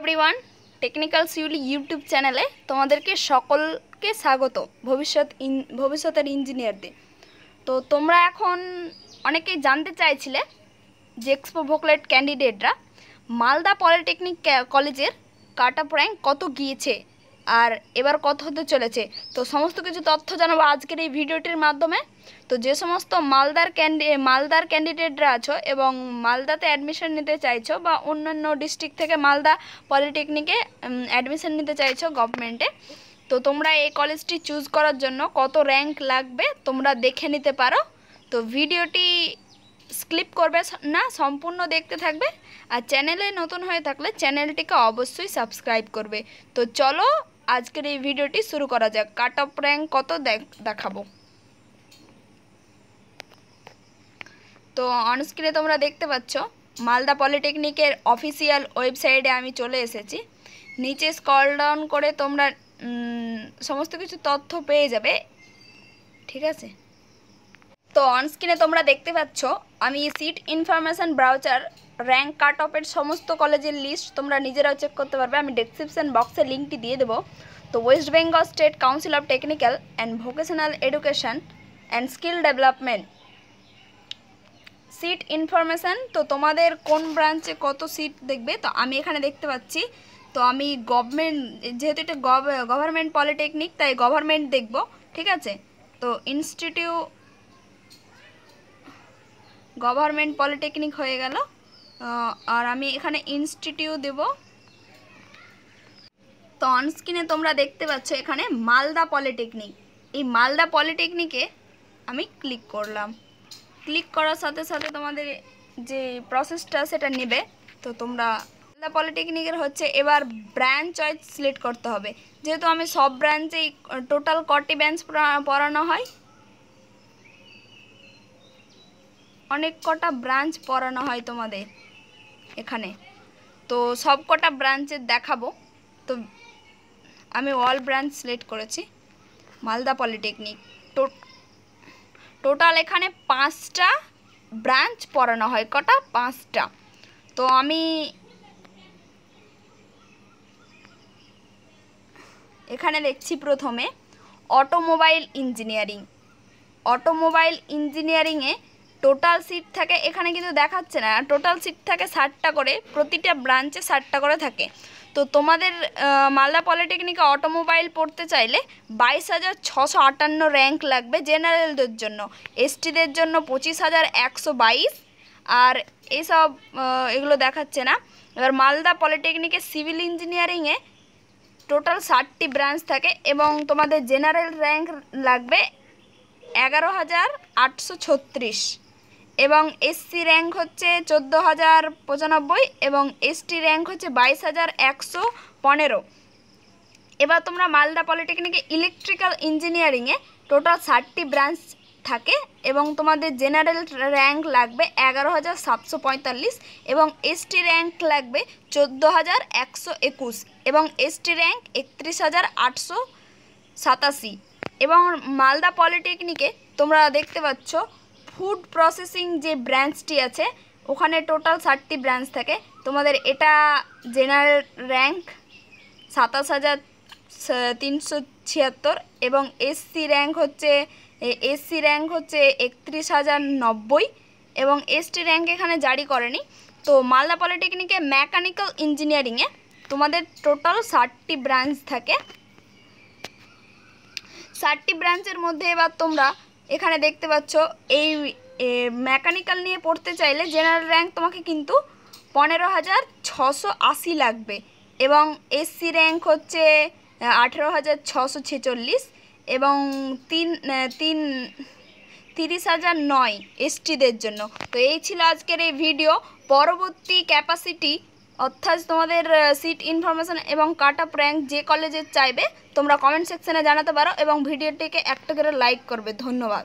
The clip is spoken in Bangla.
এভরিওয়ান টেকনিক্যাল সিউলি ইউটিউব চ্যানেলে তোমাদেরকে সকলকে স্বাগত ভবিষ্যৎ ইন ভবিষ্যতের ইঞ্জিনিয়ারদের তো তোমরা এখন অনেকেই জানতে চাইছিলে যে এক্সপো ভোকলেট ক্যান্ডিডেটরা মালদা পলিটেকনিক কলেজের কাট আপ র্যাঙ্ক কত গিয়েছে আর এবার কত হতে চলেছে তো সমস্ত কিছু তথ্য জানাবো আজকের এই ভিডিওটির মাধ্যমে তো যে সমস্ত মালদার ক্যান্ডি মালদার ক্যান্ডিডেটরা আছো এবং মালদাতে অ্যাডমিশন নিতে চাইছো বা অন্যান্য ডিস্ট্রিক্ট থেকে মালদা পলিটেকনিকে অ্যাডমিশন নিতে চাইছো গভর্নমেন্টে তো তোমরা এই কলেজটি চুজ করার জন্য কত র্যাঙ্ক লাগবে তোমরা দেখে নিতে পারো তো ভিডিওটি স্ক্লিপ করবে না সম্পূর্ণ দেখতে থাকবে আর চ্যানেলে নতুন হয়ে থাকলে চ্যানেলটিকে অবশ্যই সাবস্ক্রাইব করবে তো চলো আজকের এই ভিডিওটি শুরু করা যাক কাট অফ র্যাঙ্ক কত দেখাবো তো অনস্ক্রিনে তোমরা দেখতে পাচ্ছ মালদা পলিটেকনিকের অফিসিয়াল ওয়েবসাইটে আমি চলে এসেছি নিচে স্কল ডাউন করে তোমরা সমস্ত কিছু তথ্য পেয়ে যাবে ঠিক আছে তো অনস্ক্রিনে তোমরা দেখতে পাচ্ছ আমি seat information brochure rank cut অফের সমস্ত কলেজের লিস্ট তোমরা নিজেরাও চেক করতে পারবে আমি ডেসক্রিপশান বক্সে লিঙ্কটি দিয়ে দেবো তো West Bengal State Council of Technical and Vocational Education and Skill Development seat information তো তোমাদের কোন ব্রাঞ্চে কত সিট দেখবে তো আমি এখানে দেখতে পাচ্ছি তো আমি গভর্নমেন্ট যেহেতু এটা গভর্নমেন্ট পলিটেকনিক তাই গভর্নমেন্ট দেখব ঠিক আছে তো ইনস্টিটিউট গভর্নমেন্ট পলিটেকনিক হয়ে গেল আর আমি এখানে ইনস্টিটিউট দেব তো অনস্ক্রিনে তোমরা দেখতে পাচ্ছ এখানে মালদা পলিটেকনিক এই মালদা পলিটেকনিকে আমি ক্লিক করলাম ক্লিক করার সাথে সাথে তোমাদের যে প্রসেসটা সেটা নেবে তো তোমরা মালদা পলিটেকনিকের হচ্ছে এবার ব্রাঞ্চ চয়েস সিলেক্ট করতে হবে যেহেতু আমি সব ব্রাঞ্চেই টোটাল কটি ব্রাঞ্চ পড়ানো হয় অনেক কটা ব্রাঞ্চ পড়ানো হয় তোমাদের এখানে তো সব কটা ব্রাঞ্চের দেখাবো তো আমি অল ব্রাঞ্চ সিলেক্ট করেছি মালদা পলিটেকনিক টোটাল এখানে পাঁচটা ব্রাঞ্চ পড়ানো হয় কটা পাঁচটা তো আমি এখানে দেখছি প্রথমে অটোমোবাইল ইঞ্জিনিয়ারিং অটোমোবাইল ইঞ্জিনিয়ারিংয়ে টোটাল সিট থাকে এখানে কিন্তু দেখাচ্ছে না টোটাল সিট থাকে ষাটটা করে প্রতিটা ব্রাঞ্চে ষাটটা করে থাকে তো তোমাদের মালদা পলিটেকনিকে অটোমোবাইল পড়তে চাইলে বাইশ হাজার ছশো আটান্ন র্যাঙ্ক লাগবে জেনারেলদের জন্য এসটিদের জন্য পঁচিশ হাজার একশো বাইশ আর এইসব এগুলো দেখাচ্ছে না এবার মালদা পলিটেকনিকে সিভিল ইঞ্জিনিয়ারিংয়ে টোটাল ষাটটি ব্রাঞ্চ থাকে এবং তোমাদের জেনারেল র্যাঙ্ক লাগবে এগারো হাজার আটশো ছত্রিশ এবং এসসি র্যাঙ্ক হচ্ছে চোদ্দো হাজার পঁচানব্বই এবং এসটি র্যাঙ্ক হচ্ছে বাইশ হাজার একশো পনেরো এবার তোমরা মালদা পলিটেকনিকে ইলেকট্রিক্যাল ইঞ্জিনিয়ারিংয়ে টোটাল ষাটটি ব্রাঞ্চ থাকে এবং তোমাদের জেনারেল র্যাঙ্ক লাগবে এগারো হাজার সাতশো পঁয়তাল্লিশ এবং এসটি র্যাঙ্ক লাগবে চোদ্দো হাজার একশো একুশ এবং এসটি র্যাঙ্ক একত্রিশ হাজার আটশো সাতাশি এবং মালদা পলিটেকনিকে তোমরা দেখতে পাচ্ছ ফুড প্রসেসিং যে ব্রাঞ্চটি আছে ওখানে টোটাল ষাটটি ব্রাঞ্চ থাকে তোমাদের এটা জেনারেল র্যাঙ্ক সাতাশ হাজার তিনশো ছিয়াত্তর এবং এসসি র্যাঙ্ক হচ্ছে এসসি র্যাঙ্ক হচ্ছে একত্রিশ হাজার নব্বই এবং এসটি র্যাঙ্ক এখানে জারি করেনি তো মালদা পলিটেকনিকে মেকানিক্যাল ইঞ্জিনিয়ারিংয়ে তোমাদের টোটাল ষাটটি ব্রাঞ্চ থাকে ষাটটি ব্রাঞ্চের মধ্যে এবার তোমরা এখানে দেখতে পাচ্ছ এই মেকানিক্যাল নিয়ে পড়তে চাইলে জেনারেল র্যাঙ্ক তোমাকে কিন্তু পনেরো হাজার ছশো আশি লাগবে এবং এসসি র্যাঙ্ক হচ্ছে আঠেরো হাজার ছশো ছেচল্লিশ এবং তিন তিন তিরিশ হাজার নয় এসটিদের জন্য তো এই ছিল আজকের এই ভিডিও পরবর্তী ক্যাপাসিটি অর্থাৎ তোমাদের সিট ইনফরমেশান এবং কাট আপ র্যাঙ্ক যে কলেজের চাইবে তোমরা কমেন্ট সেকশানে জানাতে পারো এবং ভিডিওটিকে একটা করে লাইক করবে ধন্যবাদ